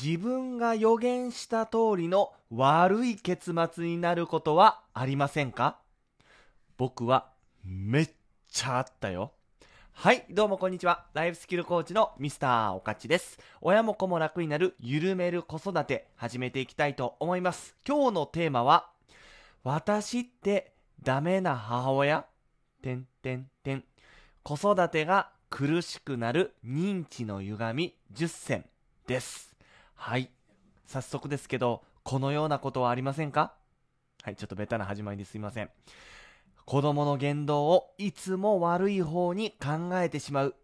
自分が予言した通りの悪い結末になることはありませんか僕はめっちゃあったよ。はい、どうもこんにちは。ライフスキルコーチのミスターおかちです。親も子も楽になる緩める子育て始めていきたいと思います。今日のテーマは、私ってダメな母親てんてんてん。子育てが苦しくなる認知の歪み10選です。はい。早速ですけど、このようなことはありませんかはい、ちょっとベタな始まりですいません。子供の言動をいつも悪い方に考えてしまう。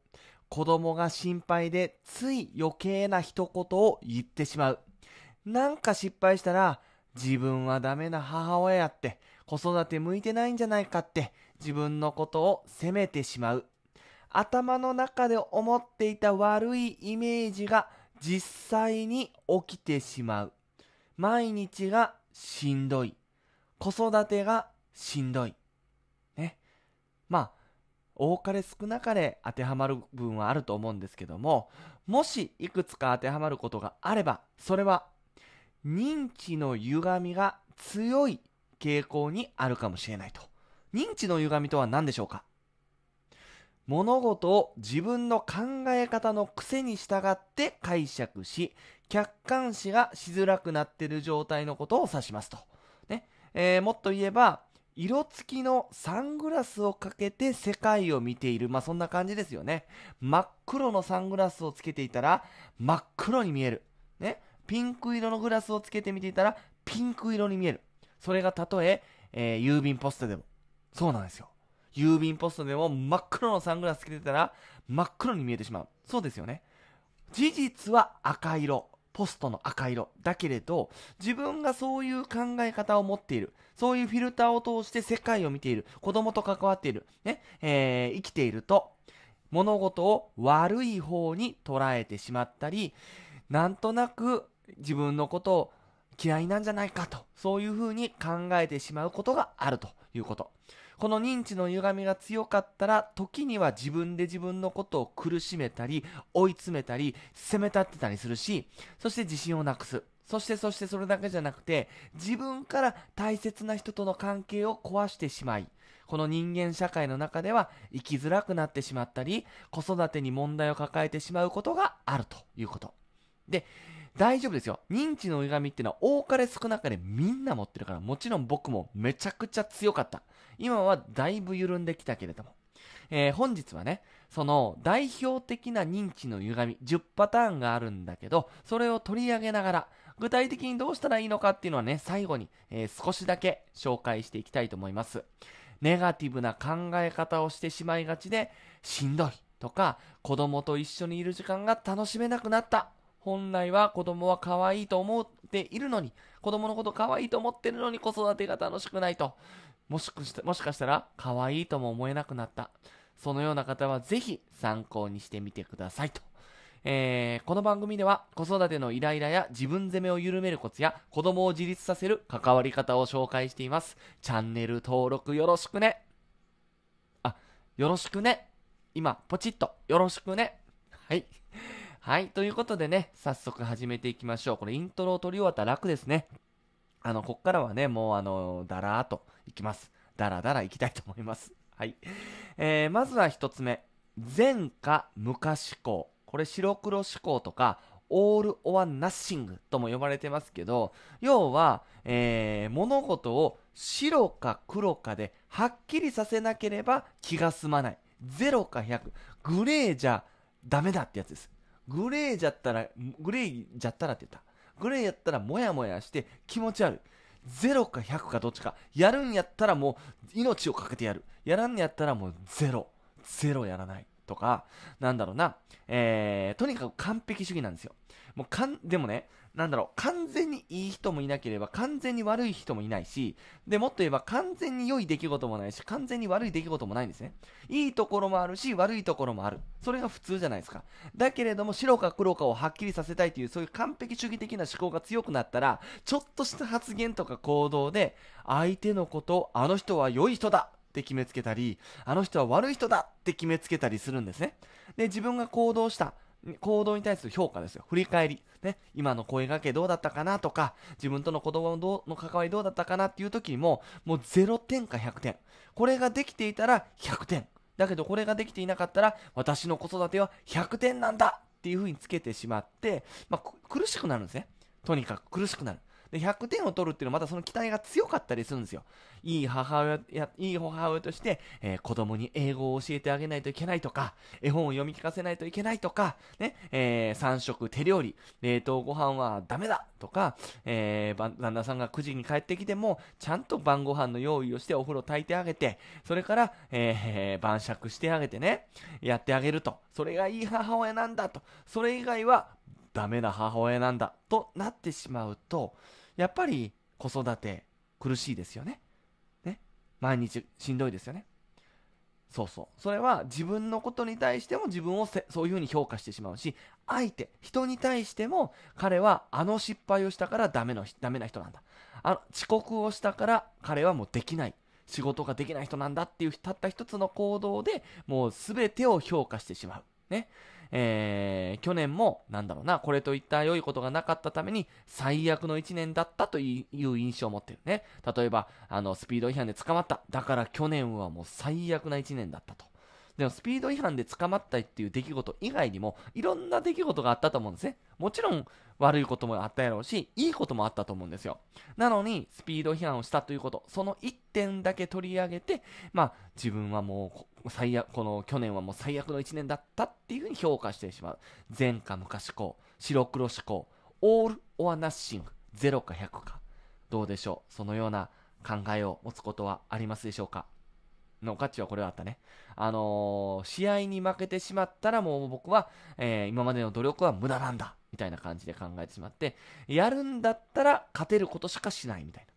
子供が心配でつい余計な一言を言ってしまう。なんか失敗したら、自分はダメな母親やって、子育て向いてないんじゃないかって、自分のことを責めてしまう。頭の中で思っていた悪いイメージが実際に起きてしまう。毎日がしんどい。子育てがしんどい。ね。まあ、多かれ少なかれ当てはまる部分はあると思うんですけども、もしいくつか当てはまることがあれば、それは認知の歪みが強い傾向にあるかもしれないと。認知の歪みとは何でしょうか物事を自分の考え方の癖に従って解釈し、客観視がしづらくなっている状態のことを指しますと。ねえー、もっと言えば、色付きのサングラスをかけて世界を見ている。まあ、そんな感じですよね。真っ黒のサングラスをつけていたら真っ黒に見える。ね。ピンク色のグラスをつけてみていたらピンク色に見える。それがたとええー、郵便ポストでも。そうなんですよ。郵便ポストでも真っ黒のサングラスつけてたら真っ黒に見えてしまう。そうですよね。事実は赤色。ポストの赤色。だけれど、自分がそういう考え方を持っている。そういうフィルターを通して世界を見ている。子供と関わっている。ね。えー、生きていると、物事を悪い方に捉えてしまったり、なんとなく自分のことを嫌いなんじゃないかと、そういうふうに考えてしまうことがあるということ。この認知の歪みが強かったら時には自分で自分のことを苦しめたり追い詰めたり責め立ってたりするしそして自信をなくすそしてそしてそれだけじゃなくて自分から大切な人との関係を壊してしまいこの人間社会の中では生きづらくなってしまったり子育てに問題を抱えてしまうことがあるということで大丈夫ですよ。認知の歪みっていうのは多かれ少なかれみんな持ってるから、もちろん僕もめちゃくちゃ強かった。今はだいぶ緩んできたけれども、えー、本日はね、その代表的な認知の歪み、10パターンがあるんだけど、それを取り上げながら、具体的にどうしたらいいのかっていうのはね、最後に、えー、少しだけ紹介していきたいと思います。ネガティブな考え方をしてしまいがちで、しんどいとか、子供と一緒にいる時間が楽しめなくなった。本来は子供は可愛いと思っているのに、子供のこと可愛いと思ってるのに子育てが楽しくないともししもしかしたら可愛いとも思えなくなった。そのような方はぜひ参考にしてみてくださいと。えー、この番組では子育てのイライラや自分責めを緩めるコツや子供を自立させる関わり方を紹介しています。チャンネル登録よろしくね。あ、よろしくね。今、ポチッとよろしくね。はい。はい。ということでね、早速始めていきましょう。これイントロを取り終わったら楽ですね。あの、こっからはね、もうあの、だらーといきます。だらだらいきたいと思います。はい。えー、まずは1つ目。前科無科思考。これ白黒思考とか、オール・オア・ナッシングとも呼ばれてますけど、要は、えー、物事を白か黒かではっきりさせなければ気が済まない。0か100。グレーじゃダメだってやつです。グレーじゃったら、グレーじゃったらって言った。グレーやったらモヤモヤして気持ち悪い。0か100かどっちか。やるんやったらもう命をかけてやる。やらんやったらもう0。0やらない。とか、なんだろうな。えー、とにかく完璧主義なんですよ。もうかん、でもね、なんだろう、完全にいい人もいなければ、完全に悪い人もいないし、で、もっと言えば完全に良い出来事もないし、完全に悪い出来事もないんですね。いいところもあるし、悪いところもある。それが普通じゃないですか。だけれども、白か黒かをはっきりさせたいという、そういう完璧主義的な思考が強くなったら、ちょっとした発言とか行動で、相手のことを、あの人は良い人だって決めつけたり、あの人は悪い人だって決めつけたりするんですね。で、自分が行動した。行動に対する評価ですよ。振り返り。ね。今の声がけどうだったかなとか、自分との子供の関わりどうだったかなっていう時にも、もう0点か100点。これができていたら100点。だけどこれができていなかったら、私の子育ては100点なんだっていう風につけてしまって、まあ、苦しくなるんですね。とにかく苦しくなる。で、100点を取るっていうのはまたその期待が強かったりするんですよ。いい母親、やいい母親として、えー、子供に英語を教えてあげないといけないとか、絵本を読み聞かせないといけないとか、ね、えー、3食手料理、冷凍ご飯はダメだとか、えー、旦那さんが9時に帰ってきても、ちゃんと晩ご飯の用意をしてお風呂炊いてあげて、それから、えー、晩酌してあげてね、やってあげると。それがいい母親なんだと。それ以外はダメな母親なんだとなってしまうと、やっぱり子育て苦しいですよね。ね。毎日しんどいですよね。そうそう。それは自分のことに対しても自分をそういうふうに評価してしまうし、相手、人に対しても彼はあの失敗をしたからダメのダメな人なんだ。あの遅刻をしたから彼はもうできない。仕事ができない人なんだっていうたった一つの行動でもう全てを評価してしまう。ね。えー、去年も、なんだろうな、これといった良いことがなかったために、最悪の1年だったという印象を持ってるね。例えば、あの、スピード違反で捕まった。だから去年はもう最悪な1年だったと。でもスピード違反で捕まったっていう出来事以外にもいろんな出来事があったと思うんですね。もちろん悪いこともあったやろうし、いいこともあったと思うんですよ。なのに、スピード違反をしたということ、その1点だけ取り上げて、まあ自分はもう、最悪、この去年はもう最悪の1年だったっていうふうに評価してしまう。前科昔こう、白黒思考、オール・オア・ナッシング、ゼロか100か。どうでしょうそのような考えを持つことはありますでしょうかの価値はこれはあったね。あのー、試合に負けてしまったらもう僕は、えー、今までの努力は無駄なんだ。みたいな感じで考えてしまって、やるんだったら勝てることしかしないみたいな。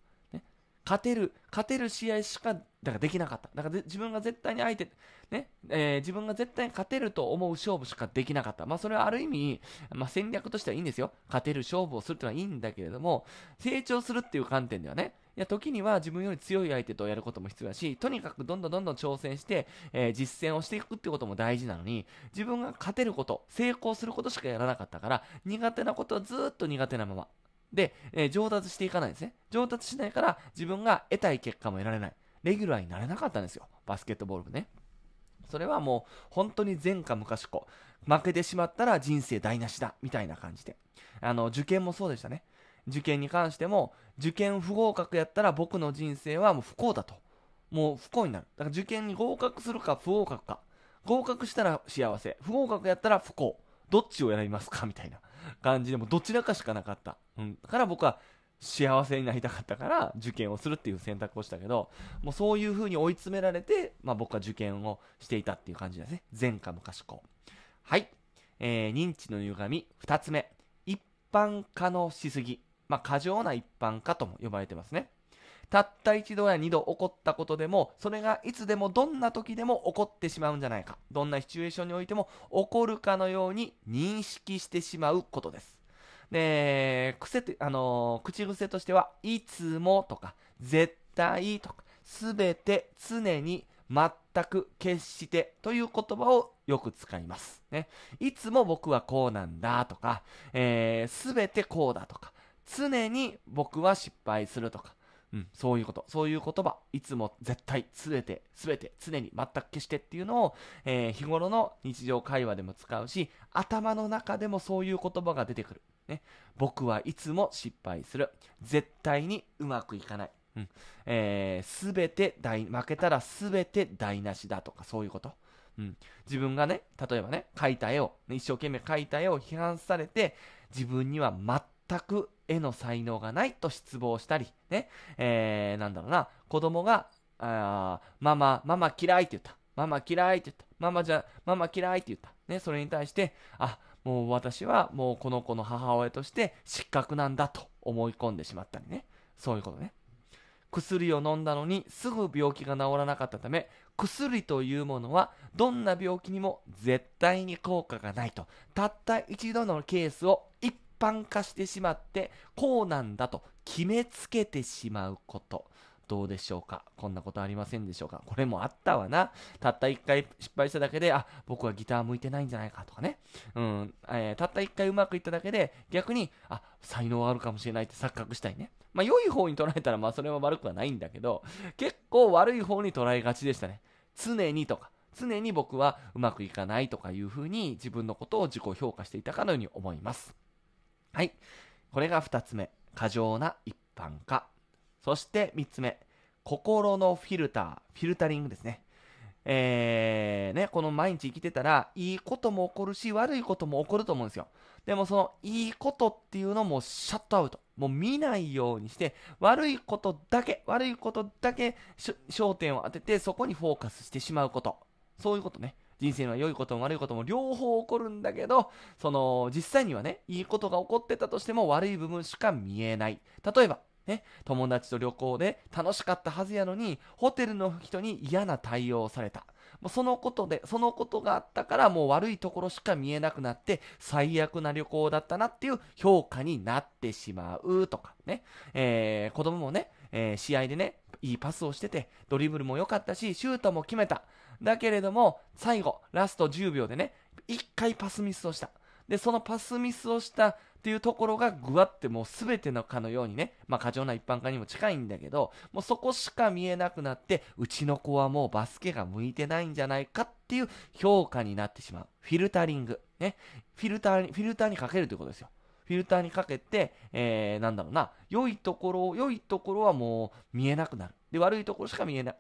勝てる、勝てる試合しか、だからできなかった。だから自分が絶対に相手、ね、えー、自分が絶対に勝てると思う勝負しかできなかった。まあそれはある意味、まあ戦略としてはいいんですよ。勝てる勝負をするってのはいいんだけれども、成長するっていう観点ではね、いや、時には自分より強い相手とやることも必要だし、とにかくどんどんどんどん挑戦して、えー、実践をしていくってことも大事なのに、自分が勝てること、成功することしかやらなかったから、苦手なことはずっと苦手なまま。で、えー、上達していかないんですね。上達しないから自分が得たい結果も得られない。レギュラーになれなかったんですよ。バスケットボール部ね。それはもう本当に前科昔子。負けてしまったら人生台無しだ。みたいな感じで。あの、受験もそうでしたね。受験に関しても、受験不合格やったら僕の人生はもう不幸だと。もう不幸になる。だから受験に合格するか不合格か。合格したら幸せ。不合格やったら不幸。どっちを選びますかみたいな。感じでもどちらかしかなかった、うん、だから僕は幸せになりたかったから受験をするっていう選択をしたけどもうそういう風に追い詰められて、まあ、僕は受験をしていたっていう感じですね前科昔子はい、えー、認知の歪み2つ目一般化のしすぎまあ過剰な一般化とも呼ばれてますねたった一度や二度起こったことでも、それがいつでもどんな時でも起こってしまうんじゃないか。どんなシチュエーションにおいても起こるかのように認識してしまうことです。で、癖って、あのー、口癖としては、いつもとか、絶対とか、すべて、常に、全く、決してという言葉をよく使います。ね。いつも僕はこうなんだとか、えー、すべてこうだとか、常に僕は失敗するとか、うん、そういうこと、そういう言葉、いつも絶対、すべて、すべて、常に、全く消してっていうのを、えー、日頃の日常会話でも使うし、頭の中でもそういう言葉が出てくる。ね、僕はいつも失敗する。絶対にうまくいかない。す、うん、えー、べ、て負けたらすべて台無しだとか、そういうこと。うん、自分がね、例えばね、描いた絵を、一生懸命描いた絵を批判されて、自分には全く絵の才能がないと失望したり、ね、えー、なんだろうな、子供が、あママ、ママ嫌いって言った。ママ嫌いって言った。ママじゃ、ママ嫌いって言った。ね、それに対して、あ、もう私はもうこの子の母親として失格なんだと思い込んでしまったりね。そういうことね。薬を飲んだのにすぐ病気が治らなかったため、薬というものはどんな病気にも絶対に効果がないと、たった一度のケースを一般化してしまってこうなんだと決めつけてしまうことどうでしょうかこんなことありませんでしょうかこれもあったわな。たった1回失敗しただけで、あ、僕はギター向いてないんじゃないかとかね。うん、えー、たった1回うまくいっただけで、逆に、あ、才能あるかもしれないって錯覚したいね。まあ、良い方に捉えたら、まあ、それは悪くはないんだけど、結構悪い方に捉えがちでしたね。常にとか。常に僕はうまくいかないとかいうふうに自分のことを自己評価していたかのように思います。はい。これが2つ目。過剰な一般化。そして3つ目。心のフィルター。フィルタリングですね。えー、ね、この毎日生きてたら、いいことも起こるし、悪いことも起こると思うんですよ。でもその、いいことっていうのもシャットアウト。もう見ないようにして、悪いことだけ、悪いことだけ焦点を当てて、そこにフォーカスしてしまうこと。そういうことね。人生には良いことも悪いことも両方起こるんだけど、その、実際にはね、いいことが起こってたとしても悪い部分しか見えない。例えば、ね、友達と旅行で楽しかったはずやのに、ホテルの人に嫌な対応をされた。もうそのことで、そのことがあったからもう悪いところしか見えなくなって、最悪な旅行だったなっていう評価になってしまうとかね。えー、子供もね、えー、試合でね、いいパスをしてて、ドリブルも良かったし、シュートも決めた。だけれども、最後、ラスト10秒でね、1回パスミスをした。で、そのパスミスをしたっていうところが、ぐわってもう全てのかのようにね、まあ過剰な一般化にも近いんだけど、もうそこしか見えなくなって、うちの子はもうバスケが向いてないんじゃないかっていう評価になってしまう。フィルタリング。ね。フィルター、フィルターにかけるということですよ。フィルターにかけて、えー、なんだろうな、良いところ、良いところはもう見えなくなる。で、悪いところしか見えな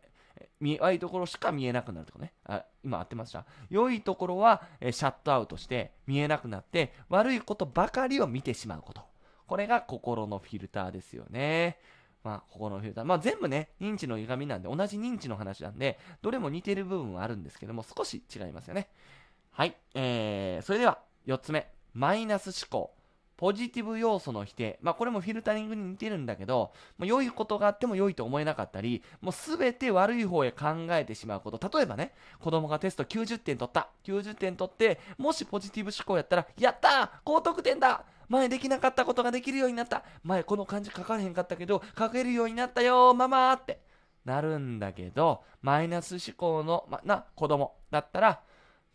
見悪いところしか見えなくなるとかね。あ、今合ってました良いところは、えシャットアウトして見えなくなって、悪いことばかりを見てしまうこと。これが心のフィルターですよね。まあ、このフィルター。まあ、全部ね、認知の歪みなんで、同じ認知の話なんで、どれも似てる部分はあるんですけども、少し違いますよね。はい。えー、それでは、4つ目。マイナス思考。ポジティブ要素の否定。まあ、これもフィルタリングに似てるんだけど、もう良いことがあっても良いと思えなかったり、もうすべて悪い方へ考えてしまうこと。例えばね、子供がテスト90点取った。90点取って、もしポジティブ思考やったら、やった高得点だ前できなかったことができるようになった。前この漢字書かれへんかったけど、書けるようになったよママって。なるんだけど、マイナス思考の、ま、な、子供だったら、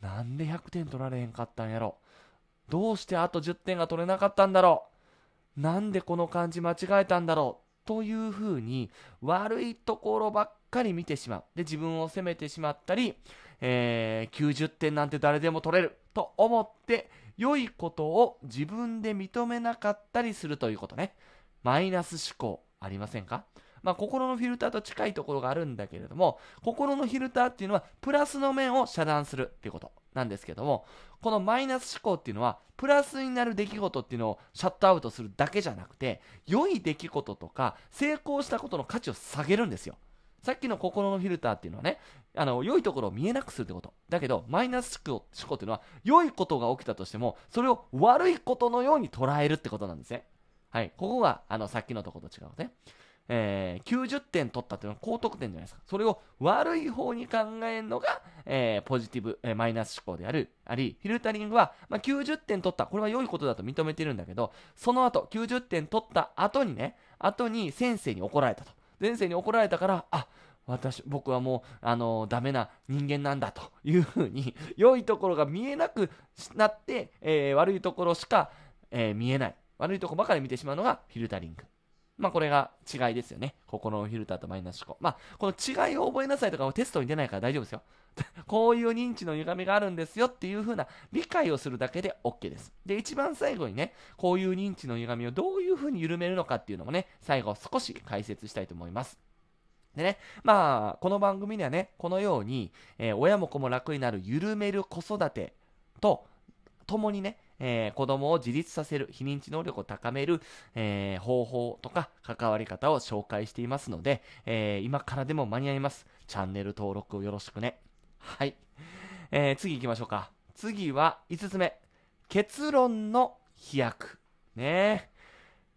なんで100点取られへんかったんやろう。どうしてあと10点が取れなかったんだろうなんでこの漢字間違えたんだろうというふうに悪いところばっかり見てしまう。で、自分を責めてしまったり、えー、90点なんて誰でも取れると思って良いことを自分で認めなかったりするということね。マイナス思考ありませんかまあ、心のフィルターと近いところがあるんだけれども、心のフィルターっていうのは、プラスの面を遮断するっていうことなんですけども、このマイナス思考っていうのは、プラスになる出来事っていうのをシャットアウトするだけじゃなくて、良い出来事とか、成功したことの価値を下げるんですよ。さっきの心のフィルターっていうのはね、あの、良いところを見えなくするってこと。だけど、マイナス思考思考っていうのは、良いことが起きたとしても、それを悪いことのように捉えるってことなんですね。はい。ここが、あの、さっきのとこと違うね。えー、90点取ったというのは高得点じゃないですか。それを悪い方に考えるのが、えー、ポジティブ、えー、マイナス思考である。あり、フィルタリングは、まあ、90点取った。これは良いことだと認めてるんだけど、その後、90点取った後にね、後に先生に怒られたと。先生に怒られたから、あ、私、僕はもう、あのダメな人間なんだというふうに、良いところが見えなくなって、えー、悪いところしか、えー、見えない。悪いところばかり見てしまうのがフィルタリング。まあこれが違いですよね。ここのフィルターとマイナス思考。まあこの違いを覚えなさいとかはテストに出ないから大丈夫ですよ。こういう認知の歪みがあるんですよっていう風な理解をするだけで OK です。で、一番最後にね、こういう認知の歪みをどういう風に緩めるのかっていうのもね、最後少し解説したいと思います。でね、まあ、この番組ではね、このように、えー、親も子も楽になる緩める子育てと、共にね、えー、子供を自立させる、非認知能力を高める、えー、方法とか関わり方を紹介していますので、えー、今からでも間に合います。チャンネル登録をよろしくね。はい。えー、次行きましょうか。次は5つ目。結論の飛躍。ね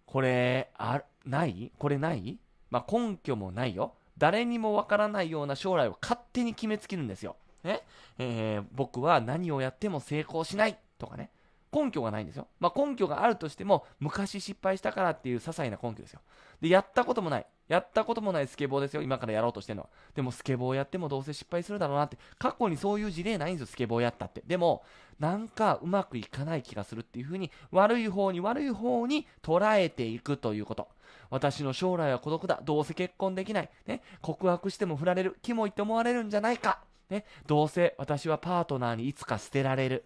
これ、あ、ないこれないまあ、根拠もないよ。誰にもわからないような将来を勝手に決めつけるんですよ。ねえー、僕は何をやっても成功しないとかね。根拠がないんですよ。まあ、根拠があるとしても、昔失敗したからっていう些細な根拠ですよ。で、やったこともない。やったこともないスケボーですよ。今からやろうとしてるのは。でも、スケボーやってもどうせ失敗するだろうなって。過去にそういう事例ないんですよ、スケボーやったって。でも、なんかうまくいかない気がするっていうふうに、悪い方に悪い方に捉えていくということ。私の将来は孤独だ。どうせ結婚できない。ね。告白しても振られる。キモいって思われるんじゃないか。ね。どうせ私はパートナーにいつか捨てられる。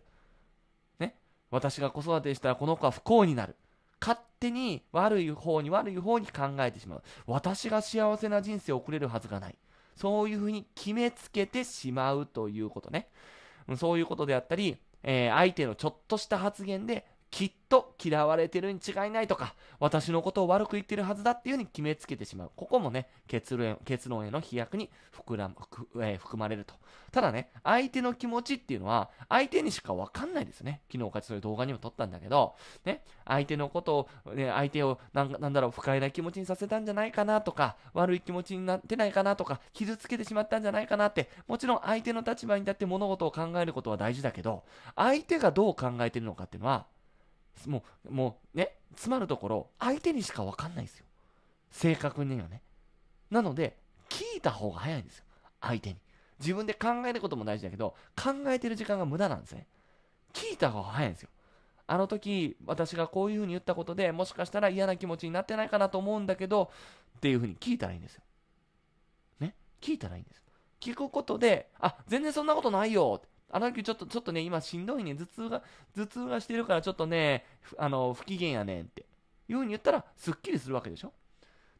私が子育てしたらこの子は不幸になる。勝手に悪い方に悪い方に考えてしまう。私が幸せな人生を送れるはずがない。そういうふうに決めつけてしまうということね。そういうことであったり、えー、相手のちょっとした発言できっと嫌われてるに違いないとか、私のことを悪く言ってるはずだっていうふうに決めつけてしまう。ここもね、結論結論への飛躍に膨らむ、えー、含まれると。ただね、相手の気持ちっていうのは、相手にしかわかんないですね。昨日かちそういう動画にも撮ったんだけど、ね、相手のことを、ね、相手をなん、なんだろう、不快な気持ちにさせたんじゃないかなとか、悪い気持ちになってないかなとか、傷つけてしまったんじゃないかなって、もちろん相手の立場に立って物事を考えることは大事だけど、相手がどう考えてるのかっていうのは、もう、もうね、詰まるところ、相手にしか分かんないんですよ。正確にはね。なので、聞いた方が早いんですよ。相手に。自分で考えることも大事だけど、考えてる時間が無駄なんですね。聞いた方が早いんですよ。あの時、私がこういうふうに言ったことで、もしかしたら嫌な気持ちになってないかなと思うんだけど、っていうふうに聞いたらいいんですよ。ね聞いたらいいんです。聞くことで、あ、全然そんなことないよ。荒木ちょっと、ちょっとね、今しんどいね頭痛が、頭痛がしてるからちょっとね、あの、不機嫌やねんって。いうふうに言ったら、すっきりするわけでしょ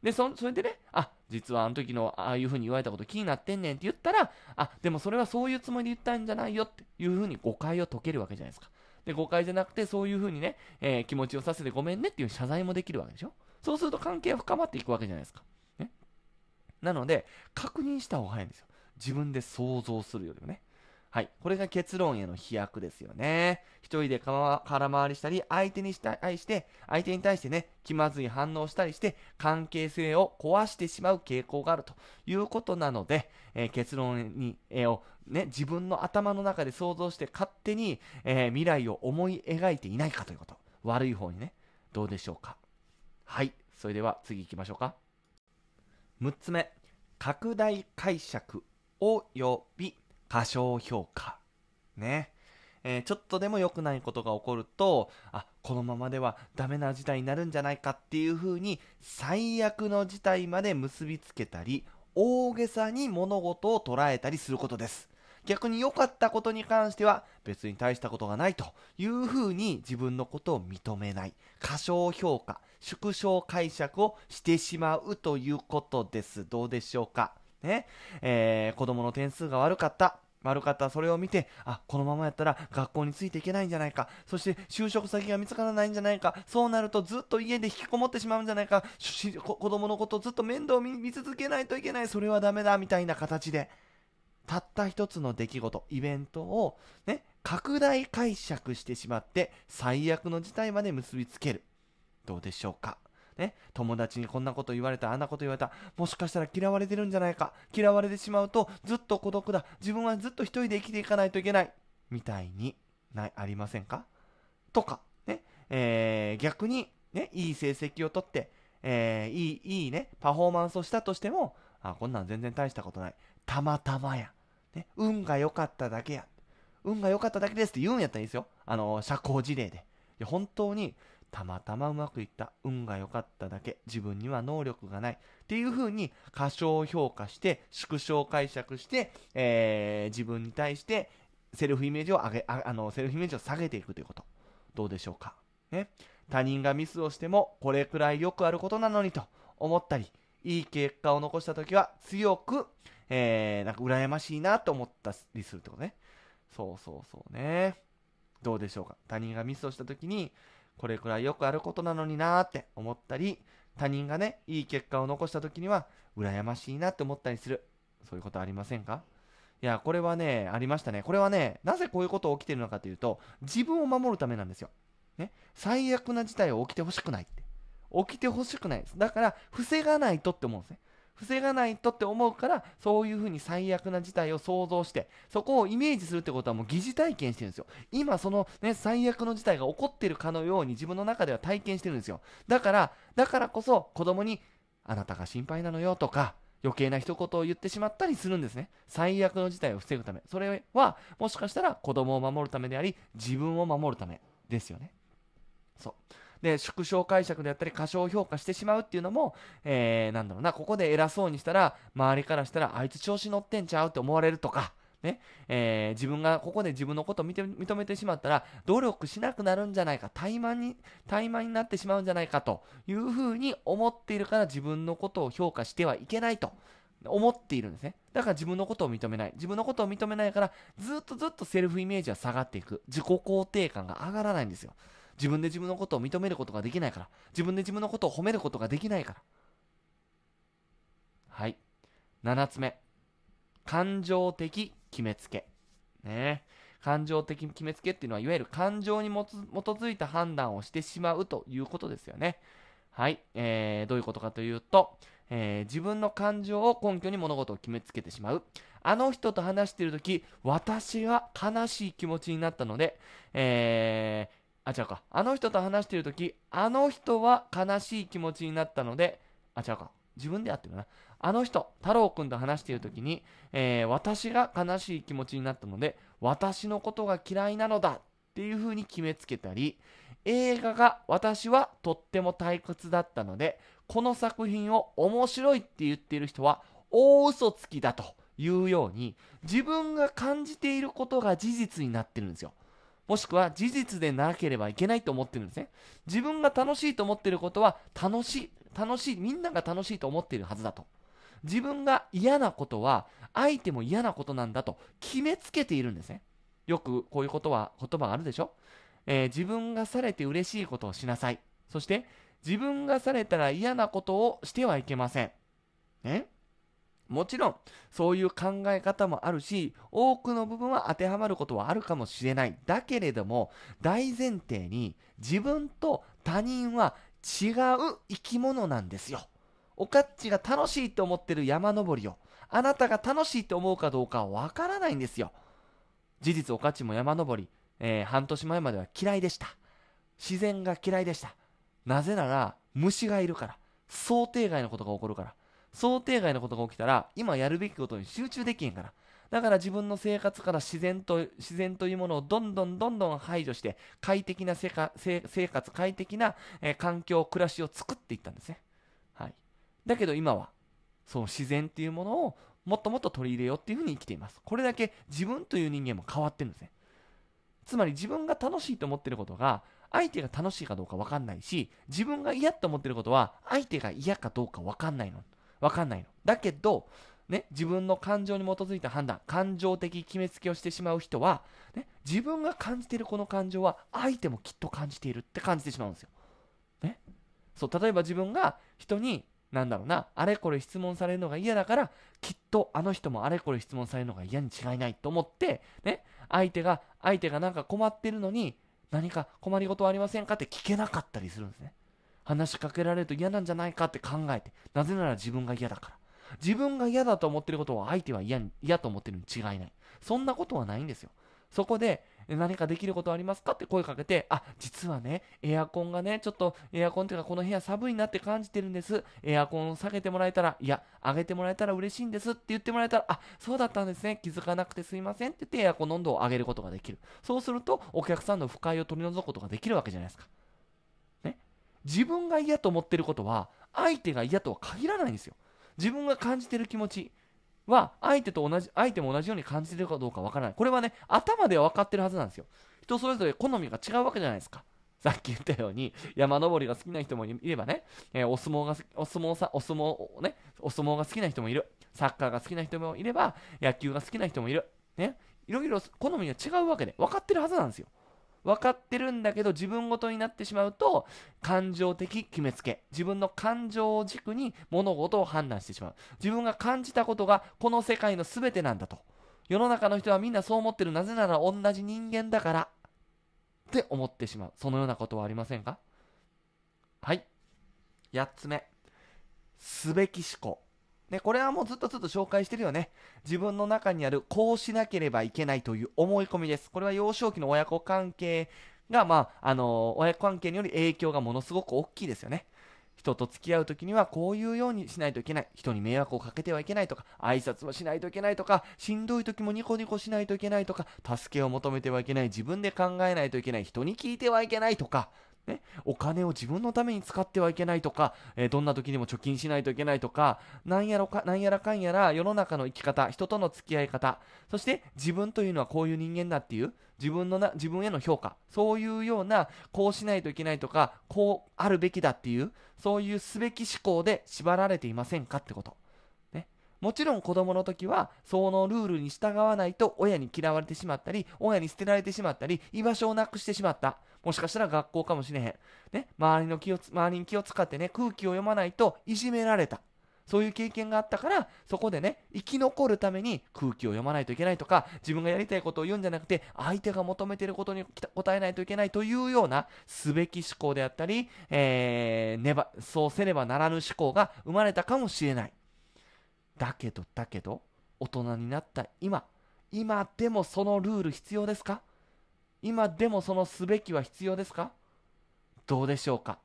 で、そ、それでね、あ、実はあの時のああいうふうに言われたこと気になってんねんって言ったら、あ、でもそれはそういうつもりで言ったんじゃないよっていうふうに誤解を解けるわけじゃないですか。で、誤解じゃなくて、そういうふうにね、えー、気持ちをさせてごめんねっていう謝罪もできるわけでしょそうすると関係は深まっていくわけじゃないですか。ね。なので、確認した方が早いんですよ。自分で想像するよりもね。はい。これが結論への飛躍ですよね。一人で空回りしたり、相手に対して、相手に対してね、気まずい反応をしたりして、関係性を壊してしまう傾向があるということなので、えー、結論に、えー、を、ね、自分の頭の中で想像して勝手に、えー、未来を思い描いていないかということ。悪い方にね、どうでしょうか。はい。それでは次行きましょうか。6つ目、拡大解釈を呼び、過小評価。ね。えー、ちょっとでも良くないことが起こると、あ、このままではダメな事態になるんじゃないかっていう風に、最悪の事態まで結びつけたり、大げさに物事を捉えたりすることです。逆に良かったことに関しては別に大したことがないというふうに自分のことを認めない、過小評価、縮小解釈をしてしまうということです。どうでしょうかね、えー、子供の点数が悪かった。悪かったそれを見てあこのままやったら学校についていけないんじゃないかそして就職先が見つからないんじゃないかそうなるとずっと家で引きこもってしまうんじゃないか子供のことずっと面倒を見続けないといけないそれはダメだみたいな形でたった一つの出来事イベントをね拡大解釈してしまって最悪の事態まで結びつけるどうでしょうかね、友達にこんなこと言われた、あんなこと言われた、もしかしたら嫌われてるんじゃないか、嫌われてしまうとずっと孤独だ、自分はずっと一人で生きていかないといけない、みたいにない、ありませんかとか、ね、えー、逆に、ね、いい成績をとって、えー、いい、いいね、パフォーマンスをしたとしても、あ、こんなん全然大したことない。たまたまや。ね、運が良かっただけや。運が良かっただけですって言うんやったらいいですよ。あの、社交辞令で。いや、本当に、たまたまうまくいった、運が良かっただけ、自分には能力がない、っていう風に過小評価して、縮小解釈して、えー、自分に対して、セルフイメージを上げ、あの、セルフイメージを下げていくということ。どうでしょうか。ね。他人がミスをしても、これくらいよくあることなのにと思ったり、いい結果を残した時は強く、えー、なんか羨ましいなと思ったりするってことね。そうそうそうね。どうでしょうか。他人がミスをした時に、これくらいよくあることなのになーって思ったり、他人がね、いい結果を残した時には、羨ましいなって思ったりする。そういうことありませんかいや、これはね、ありましたね。これはね、なぜこういうことが起きてるのかというと、自分を守るためなんですよ。ね。最悪な事態を起きてほしくないって。起きてほしくないです。だから、防がないとって思うんですね。防がないとって思うからそういうふうに最悪な事態を想像してそこをイメージするってことはもう疑似体験してるんですよ今そのね最悪の事態が起こってるかのように自分の中では体験してるんですよだからだからこそ子供にあなたが心配なのよとか余計な一言を言ってしまったりするんですね。最悪の事態を防ぐため。それは、もしかしたら子供を守るためであり、自分を守るためですよね。そう。で縮小解釈であったり過小評価してしまうっていうのも、えー、なんだろうなここで偉そうにしたら周りからしたらあいつ調子乗ってんちゃうって思われるとか。ねえー、自分がここで自分のことを認めてしまったら努力しなくなるんじゃないか怠慢に怠慢になってしまうんじゃないかというふうに思っているから自分のことを評価してはいけないと思っているんですねだから自分のことを認めない自分のことを認めないからずっとずっとセルフイメージは下がっていく自己肯定感が上がらないんですよ自分で自分のことを認めることができないから。自分で自分のことを褒めることができないから。はい。7つ目。感情的決めつけ。ね感情的決めつけっていうのは、いわゆる感情に基づいた判断をしてしまうということですよね。はい。えー、どういうことかというと、えー、自分の感情を根拠に物事を決めつけてしまう。あの人と話している時、私は悲しい気持ちになったので、えあ、違うか。あの人と話しているとき、あの人は悲しい気持ちになったので、あ、違うか。自分でやってるな。あの人、太郎くんと話しているときに、えー、私が悲しい気持ちになったので、私のことが嫌いなのだっていうふうに決めつけたり、映画が私はとっても退屈だったので、この作品を面白いって言っている人は大嘘つきだというように、自分が感じていることが事実になってるんですよ。もしくは事実でなければいけないと思ってるんですね。自分が楽しいと思っていることは楽しい、楽しい、みんなが楽しいと思っているはずだと。自分が嫌なことは相手も嫌なことなんだと決めつけているんですね。よくこういうことは言葉あるでしょ、えー、自分がされて嬉しいことをしなさい。そして自分がされたら嫌なことをしてはいけません。ねもちろん、そういう考え方もあるし、多くの部分は当てはまることはあるかもしれない。だけれども、大前提に、自分と他人は違う生き物なんですよ。おかっちが楽しいと思ってる山登りを、あなたが楽しいと思うかどうかはわからないんですよ。事実、おかっちも山登り、えー、半年前までは嫌いでした。自然が嫌いでした。なぜなら、虫がいるから、想定外のことが起こるから。想定外のことが起きたら、今やるべきことに集中できへんから。だから自分の生活から自然と、自然というものをどんどんどんどん排除して、快適な生活、快適な、えー、環境、暮らしを作っていったんですね。はい。だけど今は、その自然っていうものをもっともっと取り入れようっていうふうに生きています。これだけ自分という人間も変わってるんですね。つまり自分が楽しいと思ってることが、相手が楽しいかどうか分かんないし、自分が嫌って思ってることは、相手が嫌かどうか分かんないの。わかんないの。だけど、ね、自分の感情に基づいた判断、感情的決めつけをしてしまう人は、ね、自分が感じているこの感情は相手もきっと感じているって感じてしまうんですよ。ね、そう例えば自分が人になんだろうな、あれこれ質問されるのが嫌だから、きっとあの人もあれこれ質問されるのが嫌に違いないと思って、ね、相手が、相手がなんか困ってるのに、何か困りごとはありませんかって聞けなかったりするんですね。話しかけられると嫌なんじゃないかって考えて、なぜなら自分が嫌だから。自分が嫌だと思ってることは相手は嫌嫌と思ってるに違いない。そんなことはないんですよ。そこで、何かできることありますかって声かけて、あ、実はね、エアコンがね、ちょっとエアコンっていうかこの部屋寒いなって感じてるんです。エアコンを下げてもらえたら、いや、上げてもらえたら嬉しいんですって言ってもらえたら、あ、そうだったんですね。気づかなくてすいませんって言ってエアコンの温度を上げることができる。そうすると、お客さんの不快を取り除くことができるわけじゃないですか。自分が嫌と思ってることは相手が嫌とは限らないんですよ自分が感じてる気持ちは相手と同じ相手も同じように感じてるかどうかわからないこれはね頭では分かってるはずなんですよ人それぞれ好みが違うわけじゃないですかさっき言ったように山登りが好きな人もいればね、えー、お相撲がお相撲さお相撲ねお相撲が好きな人もいるサッカーが好きな人もいれば野球が好きな人もいるねいろいろ好みが違うわけで分かってるはずなんですよ分かってるんだけど自分ごとになってしまうと感情的決めつけ自分の感情を軸に物事を判断してしまう自分が感じたことがこの世界の全てなんだと世の中の人はみんなそう思ってるなぜなら同じ人間だからって思ってしまうそのようなことはありませんかはい8つ目すべき思考で、これはもうずっとずっと紹介してるよね。自分の中にあるこうしなければいけないという思い込みです。これは幼少期の親子関係が、まあ、あのー、親子関係により影響がものすごく大きいですよね。人と付き合う時にはこういうようにしないといけない。人に迷惑をかけてはいけないとか、挨拶をしないといけないとか、しんどい時もニコニコしないといけないとか、助けを求めてはいけない、自分で考えないといけない、人に聞いてはいけないとか、ね、お金を自分のために使ってはいけないとか、えー、どんな時にも貯金しないといけないとか、なんやろか、なんやらかんやら世の中の生き方、人との付き合い方、そして自分というのはこういう人間だっていう、自分のな、自分への評価、そういうような、こうしないといけないとか、こうあるべきだっていう、そういうすべき思考で縛られていませんかってこと。もちろん子供の時は、そのルールに従わないと親に嫌われてしまったり、親に捨てられてしまったり、居場所をなくしてしまった。もしかしたら学校かもしれへん。ね、周りの気を、周りに気を使ってね、空気を読まないといじめられた。そういう経験があったから、そこでね、生き残るために空気を読まないといけないとか、自分がやりたいことを言うんじゃなくて、相手が求めていることに答えないといけないというような、すべき思考であったり、えー、ねば、そうせねばならぬ思考が生まれたかもしれない。だけど、だけど、大人になった今、今でもそのルール必要ですか今でもそのすべきは必要ですかどうでしょうか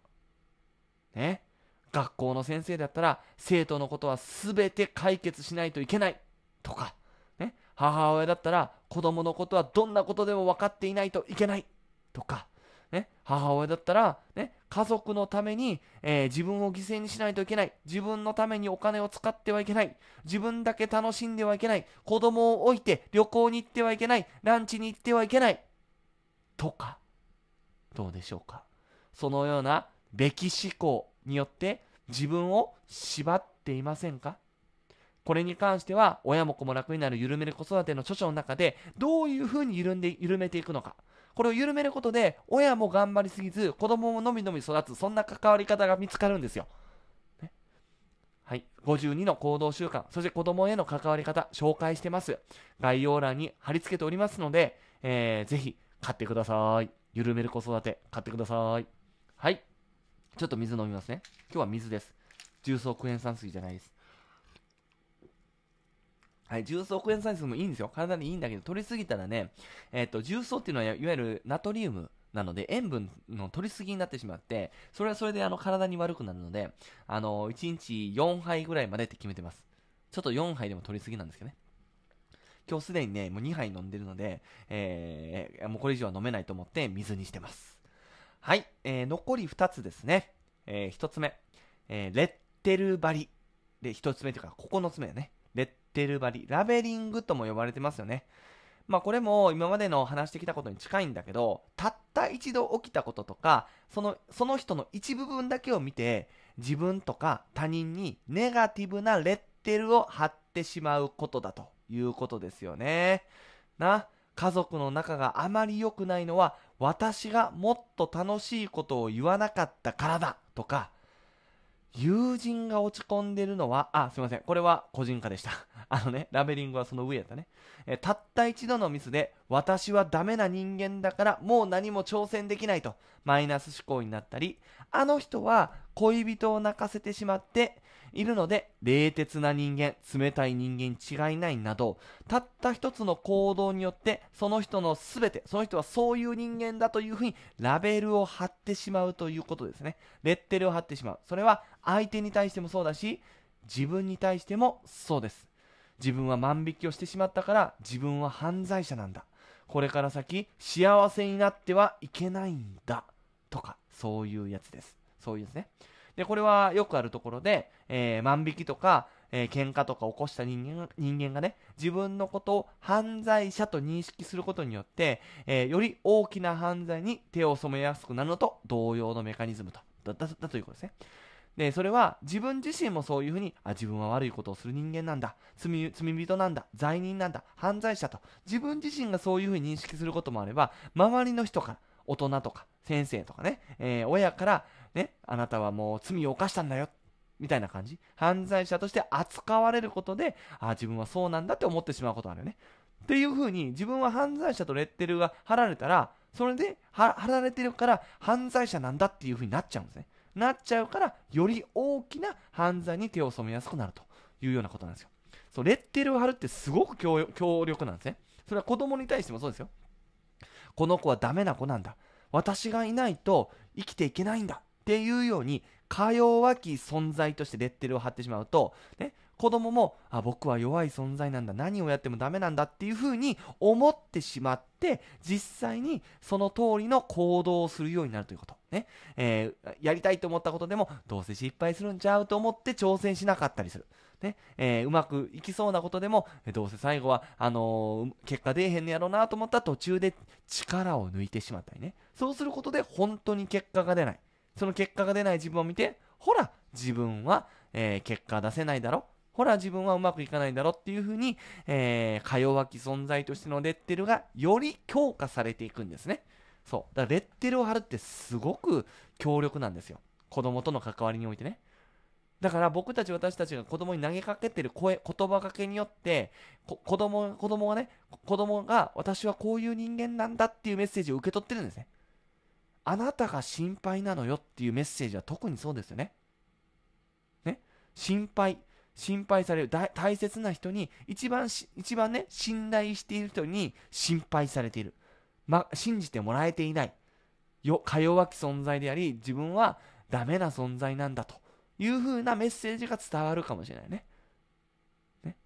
ね学校の先生だったら生徒のことは全て解決しないといけないとか、ね、母親だったら子供のことはどんなことでも分かっていないといけないとか、ね、母親だったら、ね、家族のために、えー、自分を犠牲にしないといけない自分のためにお金を使ってはいけない自分だけ楽しんではいけない子供を置いて旅行に行ってはいけないランチに行ってはいけないとか、どうでしょうか。そのようなべき思考によって自分を縛っていませんかこれに関しては親も子も楽になる緩める子育ての著書の中でどういうふうに緩んで緩めていくのかこれを緩めることで親も頑張りすぎず子供ものびのび育つそんな関わり方が見つかるんですよ、ね、はい52の行動習慣そして子供への関わり方紹介してます概要欄に貼り付けておりますので、えー、ぜひ買ってください。緩める子育て、買ってください。はい。ちょっと水飲みますね。今日は水です。重曹クエン酸水じゃないです。はい、重曹クエン酸水もいいんですよ。体にいいんだけど、取りすぎたらね、えっ、ー、と、重曹っていうのは、いわゆるナトリウムなので、塩分の取りすぎになってしまって、それはそれであの体に悪くなるので、あの、1日4杯ぐらいまでって決めてます。ちょっと4杯でも取りすぎなんですけどね。今日すでにね、もう2杯飲んでるので、えー、もうこれ以上は飲めないと思って水にしてます。はい、えー、残り2つですね。えー、1つ目、えー、レッテル張り。で、1つ目というか、9つ目だね。レッテル張り。ラベリングとも呼ばれてますよね。まあこれも今までの話してきたことに近いんだけど、たった一度起きたこととか、その、その人の一部分だけを見て、自分とか他人にネガティブなレッテルを貼ってしまうことだということですよね。な、家族の仲があまり良くないのは、私がもっと楽しいことを言わなかったからだとか、友人が落ち込んでるのは、あ、すいません。これは個人化でした。あのね、ラベリングはその上やったね。えたった一度のミスで、私はダメな人間だからもう何も挑戦できないと、マイナス思考になったり、あの人は恋人を泣かせてしまって、いるので、冷徹な人間、冷たい人間違いないなど、たった一つの行動によって、その人の全て、その人はそういう人間だというふうにラベルを貼ってしまうということですね。レッテルを貼ってしまう。それは相手に対してもそうだし、自分に対してもそうです。自分は万引きをしてしまったから自分は犯罪者なんだこれから先幸せになってはいけないんだとかそういうやつですそういうですねで、これはよくあるところで、えー、万引きとか、えー、喧嘩とか起こした人間人間がね、自分のことを犯罪者と認識することによって、えー、より大きな犯罪に手を染めやすくなるのと同様のメカニズムと、だだということですね。で、それは自分自身もそういうふうに、あ、自分は悪いことをする人間なんだ、罪罪人なんだ、罪人なんだ、犯罪者と、自分自身がそういうふうに認識することもあれば、周りの人から、大人とか先生とかね、えー、親から、ね、あなたはもう罪を犯したんだよ、みたいな感じ。犯罪者として扱われることで、ああ、自分はそうなんだって思ってしまうことあるよね。っていう風に、自分は犯罪者とレッテルが貼られたら、それで、貼られてるから、犯罪者なんだっていう風になっちゃうんですね。なっちゃうから、より大きな犯罪に手を染めやすくなるというようなことなんですよ。そう、レッテルを貼るってすごく強力なんですね。それは子供に対してもそうですよ。この子はダメな子なんだ。私がいないと生きていけないんだっていうように、か弱き存在としてレッテルを貼ってしまうと、ね、子供も、あ、僕は弱い存在なんだ、何をやってもダメなんだっていうふうに思ってしまって、実際にその通りの行動をするようになるということ。ね。えー、やりたいと思ったことでも、どうせ失敗するんちゃうと思って挑戦しなかったりする。ね。えー、うまくいきそうなことでも、どうせ最後は、あのー、結果出えへんのやろうなと思った途中で力を抜いてしまったりね。そうすることで本当に結果が出ない。その結果が出ない自分を見て、ほら、自分は、えー、結果出せないだろ。ほら、自分はうまくいかないだろっていうふうに、えー、か弱き存在としてのレッテルがより強化されていくんですね。そう。だからレッテルを貼るってすごく強力なんですよ。子供との関わりにおいてね。だから僕たち私たちが子供に投げかけてる声、言葉かけによって、子供、子供がね、子供が私はこういう人間なんだっていうメッセージを受け取ってるんですね。あなたが心配なのよっていうメッセージは特にそうですよね。ね心配。心配される。大切な人に、一番一番ね、信頼している人に心配されている。ま、信じてもらえていない。よ、か弱き存在であり、自分はダメな存在なんだというふうなメッセージが伝わるかもしれないね。ね。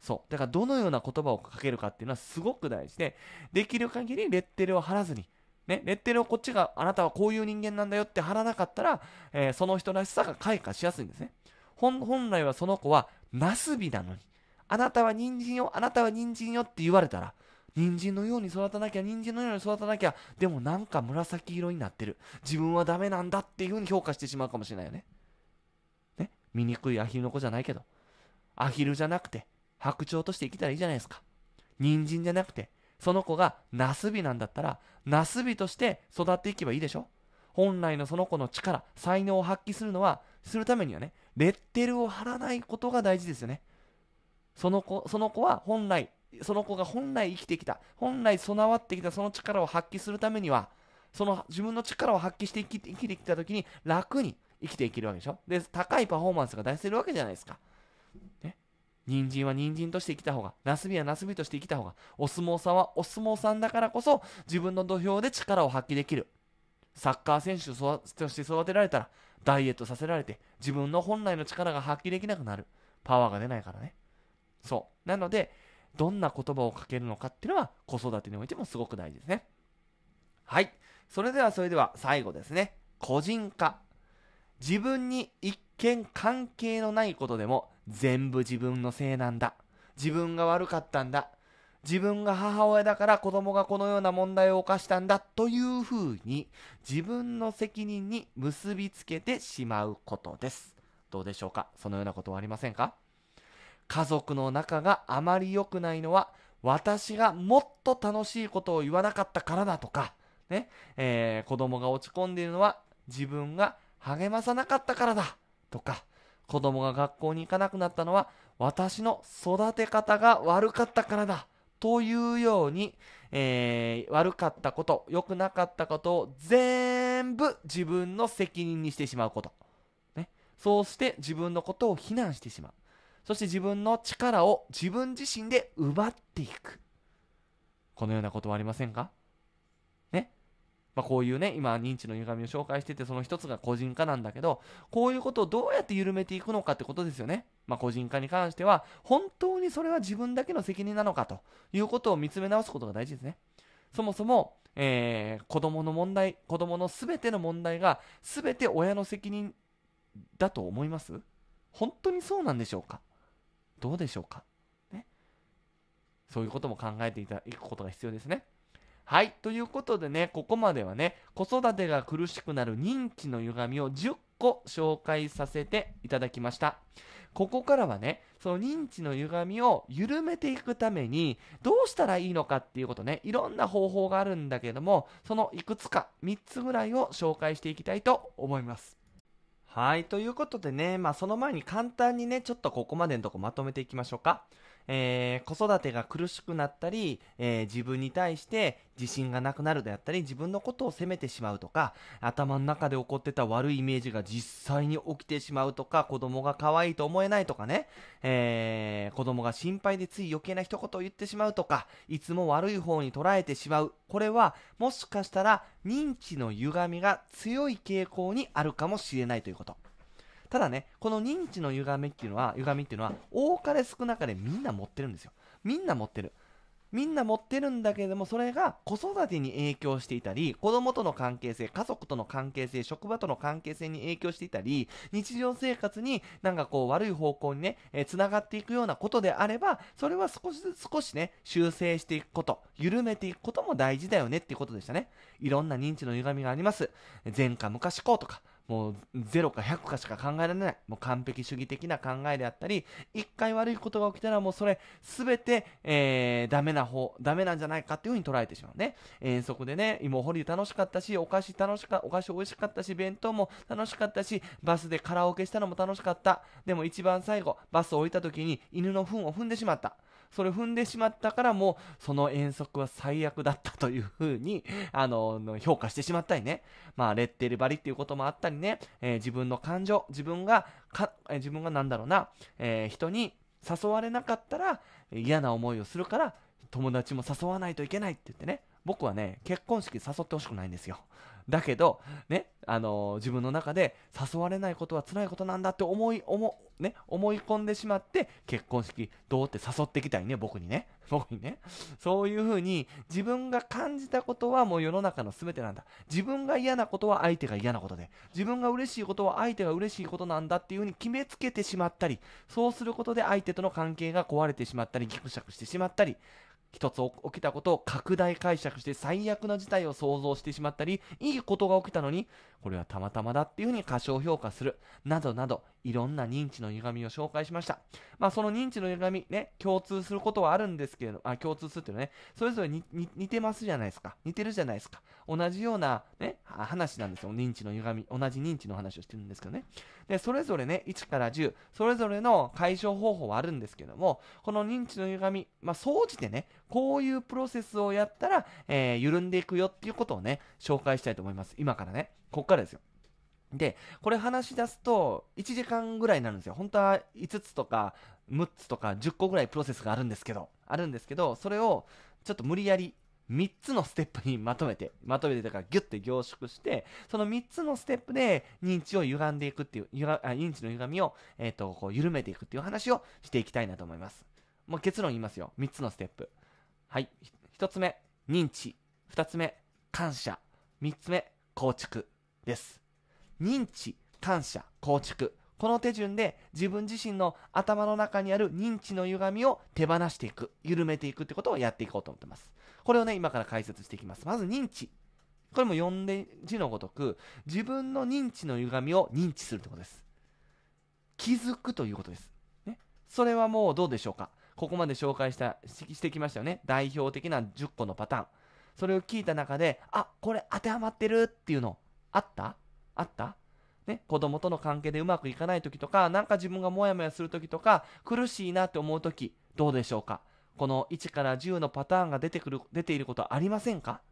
そう。だから、どのような言葉をかけるかっていうのはすごく大事で、できる限りレッテルを貼らずに、ね、レッテルをこっちがあなたはこういう人間なんだよって貼らなかったら、えー、その人らしさが開花しやすいんですね。本来はその子はナスビなのに、あなたは人参よ、あなたは人参よって言われたら、人参のように育たなきゃ、人参のように育たなきゃ、でもなんか紫色になってる。自分はダメなんだっていうふうに評価してしまうかもしれないよね。ね。醜いアヒルの子じゃないけど、アヒルじゃなくて、白鳥として生きたらいいじゃないですか。人参じゃなくて、その子がナスビなんだったらナスビとして育っていけばいいでしょ本来のその子の力才能を発揮するのはするためにはねレッテルを貼らないことが大事ですよねその子その子は本来その子が本来生きてきた本来備わってきたその力を発揮するためにはその自分の力を発揮して生きてきた時に楽に生きていけるわけでしょで高いパフォーマンスが出せるわけじゃないですか人参は人参として生きた方が、なすびはなすびとして生きた方が、お相撲さんはお相撲さんだからこそ自分の土俵で力を発揮できる。サッカー選手として育てられたら、ダイエットさせられて、自分の本来の力が発揮できなくなる。パワーが出ないからね。そう。なので、どんな言葉をかけるのかっていうのは子育てにおいてもすごく大事ですね。はい。それではそれでは最後ですね。個人化。自分に一見関係のないことでも全部自分のせいなんだ。自分が悪かったんだ。自分が母親だから子供がこのような問題を犯したんだというふうに自分の責任に結びつけてしまうことです。どうでしょうかそのようなことはありませんか家族の仲があまり良くないのは私がもっと楽しいことを言わなかったからだとか、ね、えー、子供が落ち込んでいるのは自分が励まさなかったからだとか、子供が学校に行かなくなったのは私の育て方が悪かったからだというように、えー、悪かったこと良くなかったことを全部自分の責任にしてしまうこと、ね、そうして自分のことを非難してしまうそして自分の力を自分自身で奪っていくこのようなことはありませんかまあ、こういうね今認知の歪みを紹介しててその一つが個人化なんだけどこういうことをどうやって緩めていくのかってことですよね。まあ、個人化に関しては本当にそれは自分だけの責任なのかということを見つめ直すことが大事ですね。そもそも、えー、子供の問題子供の全ての問題が全て親の責任だと思います本当にそうなんでしょうかどうでしょうか、ね、そういうことも考えていただくことが必要ですね。はい。ということでね、ここまではね、子育てが苦しくなる認知の歪みを10個紹介させていただきました。ここからはね、その認知の歪みを緩めていくために、どうしたらいいのかっていうことね、いろんな方法があるんだけども、そのいくつか、3つぐらいを紹介していきたいと思います。はい。ということでね、まあその前に簡単にね、ちょっとここまでのとこまとめていきましょうか。えー、子育てが苦しくなったり、えー、自分に対して自信がなくなるであったり、自分のことを責めてしまうとか、頭の中で起こってた悪いイメージが実際に起きてしまうとか、子供が可愛いと思えないとかね、えー、子供が心配でつい余計な一言を言ってしまうとか、いつも悪い方に捉えてしまう。これは、もしかしたら認知の歪みが強い傾向にあるかもしれないということ。ただね、この認知の歪みっていうのは、歪みっていうのは、多かれ少なかれみんな持ってるんですよ。みんな持ってる。みんな持ってるんだけれども、それが子育てに影響していたり、子供との関係性、家族との関係性、職場との関係性に影響していたり、日常生活になんかこう悪い方向にね、えー、繋がっていくようなことであれば、それは少しずつ少しね、修正していくこと、緩めていくことも大事だよねっていうことでしたね。いろんな認知の歪みがあります。前科昔こうとか、もう0か100かしか考えられないもう完璧主義的な考えであったり1回悪いことが起きたらもうそれ全て、えー、ダメな方ダメなんじゃないかっていうふうに捉えてしまうね、え足そこでね芋掘り楽しかったしお菓子楽しかお菓子美味しかったし弁当も楽しかったしバスでカラオケしたのも楽しかったでも一番最後バスを降りた時に犬の糞を踏んでしまったそれを踏んでしまったからもうその遠足は最悪だったというふうに、あの、評価してしまったりね。まあ、レッテル張りっていうこともあったりね、えー、自分の感情、自分が、か、えー、自分がなんだろうな、えー、人に誘われなかったら嫌な思いをするから友達も誘わないといけないって言ってね、僕はね、結婚式誘ってほしくないんですよ。だけど、ね、あのー、自分の中で誘われないことは辛いことなんだって思い、思、ね、思い込んでしまって、結婚式どうって誘ってきたいね、僕にね。僕にね。そういうふうに、自分が感じたことはもう世の中の全てなんだ。自分が嫌なことは相手が嫌なことで、自分が嬉しいことは相手が嬉しいことなんだっていうふうに決めつけてしまったり、そうすることで相手との関係が壊れてしまったり、ギくシャクしてしまったり、一つ起きたことを拡大解釈して最悪の事態を想像してしまったり、いいことが起きたのに、これはたまたまだっていうふうに過小評価する、などなど、いろんな認知の歪みを紹介しました。まあその認知の歪み、ね、共通することはあるんですけれど、あ、共通するっていうのはね、それぞれに似てますじゃないですか。似てるじゃないですか。同じようなね、話なんですよ。認知の歪み、同じ認知の話をしてるんですけどね。で、それぞれね、1から10、それぞれの解消方法はあるんですけども、この認知の歪み、まあ総じてね、こういうプロセスをやったら、えー、緩んでいくよっていうことをね、紹介したいと思います。今からね。こっからですよ。で、これ話し出すと、1時間ぐらいになるんですよ。本当は5つとか、6つとか、10個ぐらいプロセスがあるんですけど、あるんですけど、それを、ちょっと無理やり、3つのステップに まとめて、まとめてだからギュッて凝縮して、その3つのステップで認知を歪んでいくっていう、ゆがあ認知の歪みを、えっ、ー、と、こう緩めていくっていう話をしていきたいなと思います。もう結論言いますよ。3つのステップ。はい。1つ目、認知。2つ目、感謝。3つ目、構築です。認知、感謝、構築。この手順で自分自身の頭の中にある認知の歪みを手放していく、緩めていくってことをやっていこうと思ってます。これをね、今から解説していきます。まず認知。これも読んで字のごとく、自分の認知の歪みを認知するってことです。気づくということです。ね。それはもうどうでしょうかここまで紹介したしてきましたよね代表的な10個のパターンそれを聞いた中であこれ当てはまってるっていうのあったあったね、子供との関係でうまくいかない時とか、なんか自分がモヤモヤする時とか、苦しいなって思う時、どうでしょうかこの1から10のパターンが出てくる、出ていることありませんか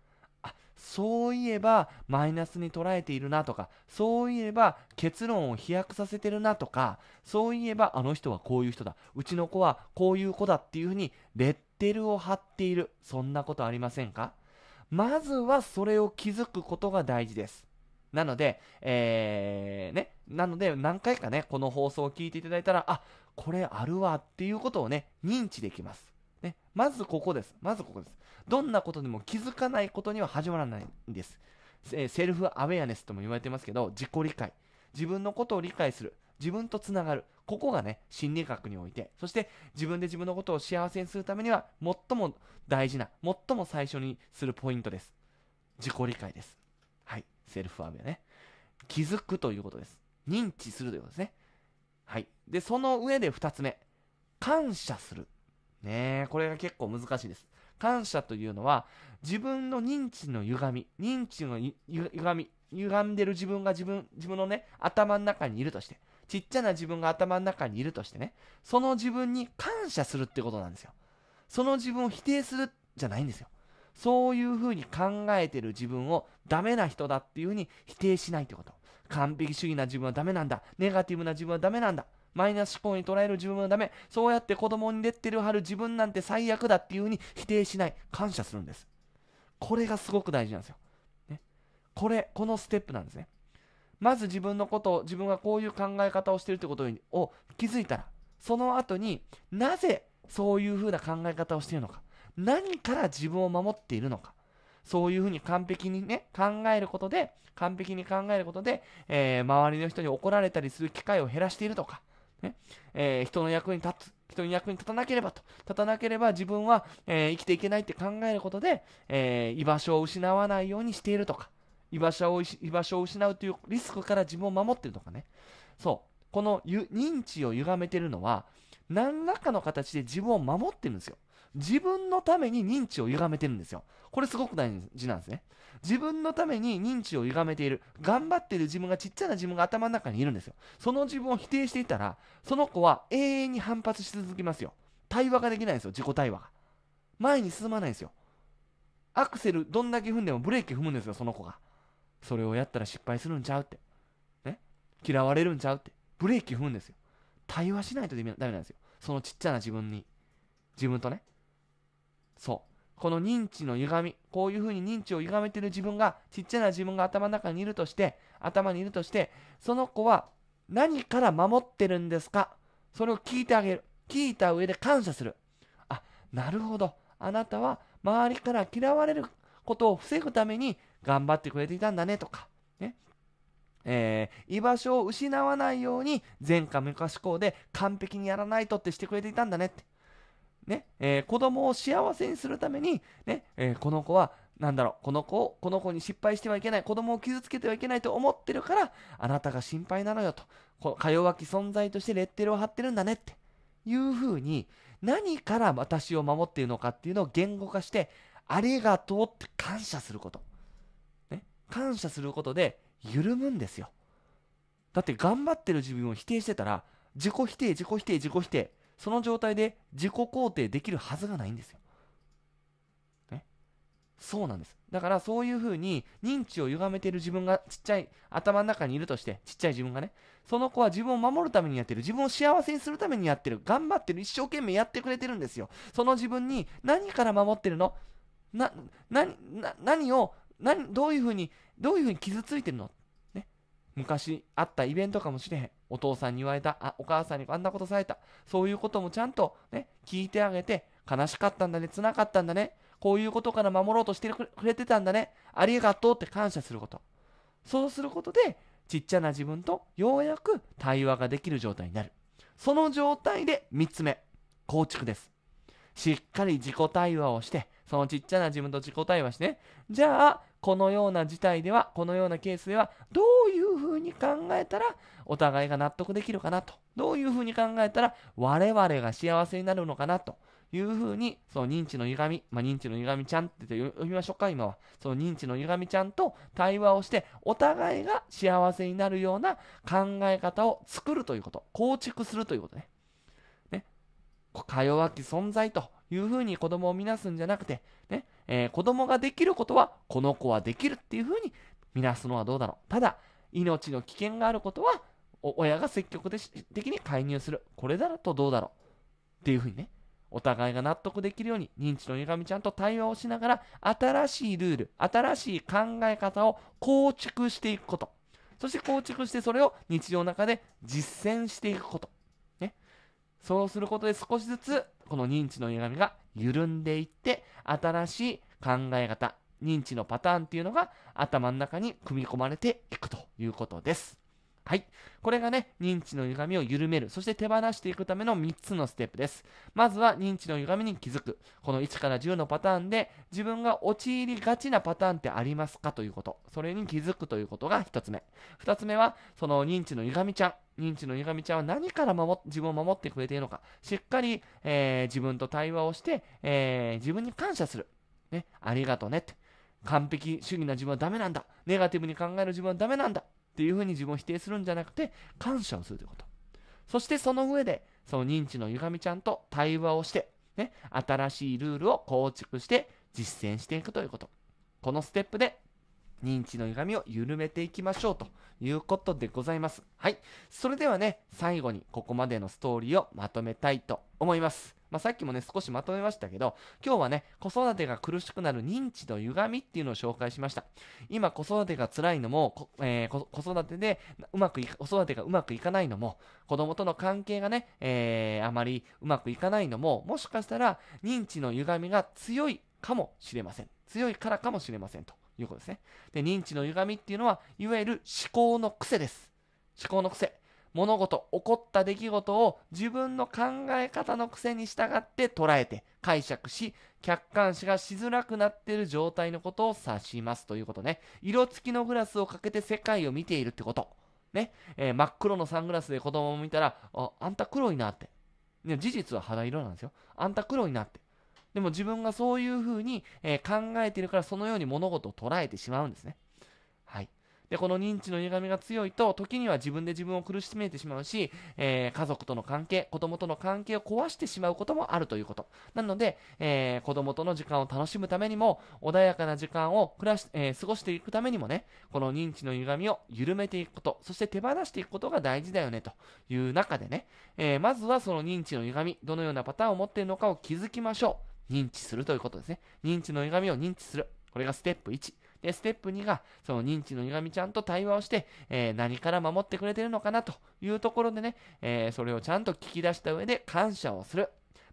そういえばマイナスに捉えているなとかそういえば結論を飛躍させてるなとかそういえばあの人はこういう人だうちの子はこういう子だっていうふうにレッテルを貼っているそんなことありませんかまずはそれを気づくことが大事ですなので、えー、ね、なので何回かね、この放送を聞いていただいたら、あ、これあるわっていうことをね、認知できます。ね、まずここです。まずここです。どんなことでも気づかないことには始まらないんです。セルフアウェアネスとも言われてますけど、自己理解。自分のことを理解する。自分とつながる。ここがね、心理学において、そして自分で自分のことを幸せにするためには、最も大事な、最も最初にするポイントです。自己理解です。はい。セルフアウェアね。気づくということです。認知するということですね。はい。で、その上で2つ目。感謝する。ねこれが結構難しいです。感謝というのは、自分の認知の歪み、認知の歪み、歪んでる自分が自分、自分のね、頭の中にいるとして、ちっちゃな自分が頭の中にいるとしてね、その自分に感謝するってことなんですよ。その自分を否定するじゃないんですよ。そういうふうに考えてる自分をダメな人だっていうふうに否定しないってこと。完璧主義な自分はダメなんだ。ネガティブな自分はダメなんだ。マイナス思考に捉える自分はダメ。そうやって子供に出てる春自分なんて最悪だっていう風に否定しない。感謝するんです。これがすごく大事なんですよ。ね、これ、このステップなんですね。まず自分のことを、自分がこういう考え方をしてるってことを気づいたら、その後になぜそういう風な考え方をしているのか。何から自分を守っているのか。そういうふうに完璧にね、考えることで、完璧に考えることで、えー、周りの人に怒られたりする機会を減らしているとか、ねえー、人の役に立つ人に役に立たなければと立たなければ自分は、えー、生きていけないって考えることで、えー、居場所を失わないようにしているとか居場所を居場所を失うというリスクから自分を守ってるとかねそうこの認知を歪めてるのは何らかの形で自分を守ってるんですよ自分のために認知を歪めてるんですよこれすごく大事なんですね自分のために認知を歪めている頑張ってる自分がちっちゃな自分が頭の中にいるんですよその自分を否定していたらその子は永遠に反発し続けますよ対話ができないんですよ自己対話が前に進まないんですよアクセルどんだけ踏んでもブレーキ踏むんですよその子がそれをやったら失敗するんちゃうってね嫌われるんちゃうってブレーキ踏むんですよ対話しないとダメなんですよそのちっちゃな自分に自分とねそうこの認知の歪み、こういうふうに認知を歪めてる自分が、ちっちゃな自分が頭の中にいるとして、頭にいるとして、その子は何から守ってるんですかそれを聞いてあげる。聞いた上で感謝する。あ、なるほど。あなたは周りから嫌われることを防ぐために頑張ってくれていたんだねとか、ね。えー、居場所を失わないように前科昔行で完璧にやらないとってしてくれていたんだねって。ね、えー、子供を幸せにするために、ね、えー、この子は、なんだろう、この子を、この子に失敗してはいけない、子供を傷つけてはいけないと思ってるから、あなたが心配なのよと、こか弱き存在としてレッテルを貼ってるんだねっていうふうに、何から私を守っているのかっていうのを言語化して、ありがとうって感謝すること。ね、感謝することで緩むんですよ。だって頑張ってる自分を否定してたら、自己否定、自己否定、自己否定。その状態で自己肯定できるはずがないんですよ。ね。そうなんです。だからそういうふうに認知を歪めている自分がちっちゃい頭の中にいるとして、ちっちゃい自分がね、その子は自分を守るためにやってる、自分を幸せにするためにやってる、頑張ってる、一生懸命やってくれてるんですよ。その自分に何から守ってるのな、な、な、何を、何、どういうふうに、どういうふうに傷ついてるの昔あったイベントかもしれへん。お父さんに言われた、あ、お母さんにあんなことされた。そういうこともちゃんとね、聞いてあげて、悲しかったんだね、つなかったんだね。こういうことから守ろうとしてくれてたんだね。ありがとうって感謝すること。そうすることで、ちっちゃな自分とようやく対話ができる状態になる。その状態で3つ目、構築です。しっかり自己対話をして、そのちっちゃな自分と自己対話して、じゃあ、このような事態では、このようなケースでは、どういうふうに考えたら、お互いが納得できるかなと。どういうふうに考えたら、我々が幸せになるのかなと。いうふうに、その認知の歪み、まあ、認知の歪みちゃんって呼びましょうか、今は。その認知の歪みちゃんと対話をして、お互いが幸せになるような考え方を作るということ。構築するということね。ね。か弱き存在というふうに子供を見なすんじゃなくて、ね。えー、子供ができることはこの子はできるっていうふうに見なすのはどうだろうただ命の危険があることは親が積極的に介入するこれだとどうだろうっていうふうにねお互いが納得できるように認知のゆがみちゃんと対話をしながら新しいルール新しい考え方を構築していくことそして構築してそれを日常の中で実践していくこと、ね、そうすることで少しずつこの認知の歪みが緩んでいって、新しい考え方、認知のパターンっていうのが頭の中に組み込まれていくということです。はい。これがね、認知の歪みを緩める、そして手放していくための3つのステップです。まずは認知の歪みに気づく。この1から10のパターンで自分が陥りがちなパターンってありますかということ。それに気づくということが1つ目。2つ目は、その認知の歪みちゃん。認知の歪みちゃんは何から守自分を守ってくれているのか。しっかり、えー、自分と対話をして、えー、自分に感謝する。ね、ありがとねって。完璧主義な自分はダメなんだ。ネガティブに考える自分はダメなんだ。っていうふうに自分を否定するんじゃなくて、感謝をするということ。そしてその上で、その認知の歪みちゃんと対話をして、ね、新しいルールを構築して実践していくということ。このステップで認知の歪みを緩めていきましょうということでございます。はい。それではね、最後にここまでのストーリーをまとめたいと思います。まあ、さっきもね、少しまとめましたけど、今日はね、子育てが苦しくなる認知の歪みっていうのを紹介しました。今、子育てが辛いのも、えー、子育てでうまくい、子育てがうまくいかないのも、子供との関係がね、えー、あまりうまくいかないのも、もしかしたら認知の歪みが強いかもしれません。強いからかもしれませんということですね。で、認知の歪みっていうのは、いわゆる思考の癖です。思考の癖。物事、起こった出来事を自分の考え方の癖に従って捉えて解釈し、客観視がしづらくなっている状態のことを指しますということね。色付きのグラスをかけて世界を見ているってこと。ね、えー、真っ黒のサングラスで子供を見たら、あ、あんた黒いなって。ね、事実は肌色なんですよ。あんた黒いなって。でも自分がそういうふうに、えー、考えてるからそのように物事を捉えてしまうんですね。はい。で、この認知の歪みが強いと、時には自分で自分を苦しめてしまうし、えー、家族との関係、子供との関係を壊してしまうこともあるということ。なので、えー、子供との時間を楽しむためにも、穏やかな時間を暮らし、えー、過ごしていくためにもね、この認知の歪みを緩めていくこと、そして手放していくことが大事だよね、という中でね、えー、まずはその認知の歪み、どのようなパターンを持っているのかを気づきましょう。認知するということですね。認知の歪みを認知する。これがステップ1。で、ステップ2が、その認知の歪みちゃんと対話をして、えー、何から守ってくれてるのかなというところでね、えー、それをちゃんと聞き出した上で感謝をする。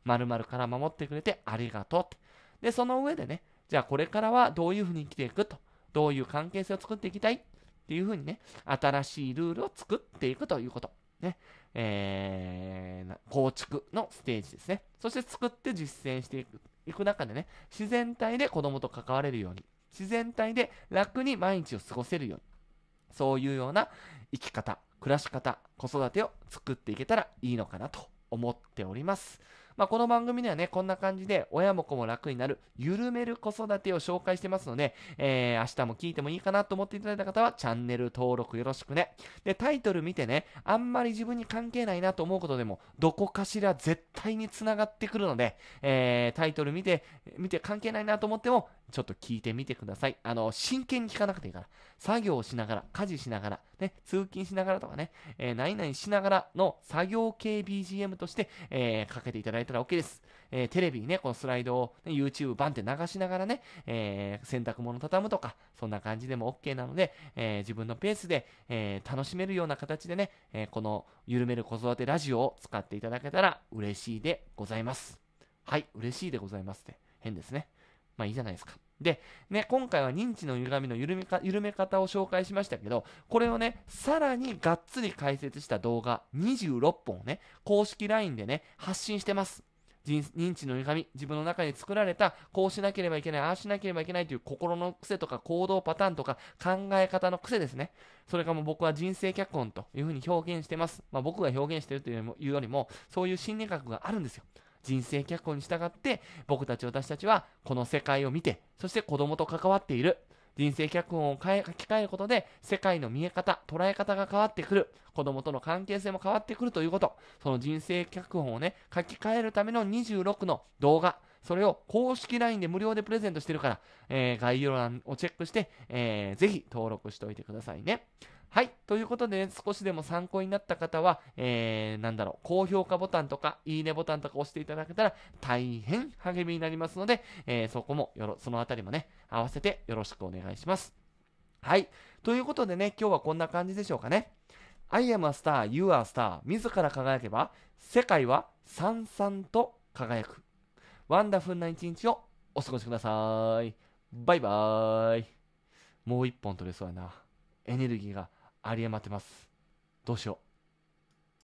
〇〇から守ってくれてありがとうって。で、その上でね、じゃあこれからはどういうふうに生きていくと、どういう関係性を作っていきたいっていうふうにね、新しいルールを作っていくということ。ね、えー、構築のステージですね。そして作って実践していくいく中でね、自然体で子供と関われるように。自然体で楽に毎日を過ごせるように、そういうような生き方、暮らし方、子育てを作っていけたらいいのかなと思っております。まあ、この番組ではね、こんな感じで親も子も楽になる、緩める子育てを紹介してますので、えー、明日も聞いてもいいかなと思っていただいた方は、チャンネル登録よろしくね。で、タイトル見てね、あんまり自分に関係ないなと思うことでも、どこかしら絶対に繋がってくるので、えー、タイトル見て、見て関係ないなと思っても、ちょっと聞いてみてください。あの、真剣に聞かなくていいから、作業をしながら、家事しながら、ね、通勤しながらとかね、えー、何々しながらの作業系 BGM として、えー、かけていただいたら OK です。えー、テレビにね、このスライドを、ね、YouTube バンって流しながらね、え洗濯物畳むとか、そんな感じでも OK なので、え自分のペースで、え楽しめるような形でね、えこの緩める子育てラジオを使っていただけたら嬉しいでございます。はい、嬉しいでございますって。変ですね。まあいいじゃないですか。で、ね、今回は認知の歪みの緩めか緩め方を紹介しましたけど、これをね、さらにがっつり解説した動画26本をね、公式 LINE でね、発信してます。認知の歪み、自分の中で作られた、こうしなければいけない、ああしなければいけないという心の癖とか行動パターンとか考え方の癖ですね。それかも僕は人生脚本というふうに表現してます。まあ、僕が表現してるというよりも、そういう心理学があるんですよ。人生脚本に従って僕たち私たちはこの世界を見てそして子供と関わっている人生脚本を変え書き換えることで世界の見え方捉え方が変わってくる子供との関係性も変わってくるということその人生脚本をね書き換えるための26の動画それを公式 LINE で無料でプレゼントしてるから、えー、概要欄をチェックして、えー、ぜひ登録しておいてくださいね。はい。ということでね、少しでも参考になった方は、えー、なんだろう、高評価ボタンとか、いいねボタンとか押していただけたら、大変励みになりますので、えー、そこもよろ、そのあたりもね、合わせてよろしくお願いします。はい。ということでね、今日はこんな感じでしょうかね。I am a star, you are a star. 自ら輝けば、世界はさんさんと輝く。ワンダフルな一日をお過ごしください。バイバーイ。もう一本取れそうやな。エネルギーが。ありえまってます。どうしよう。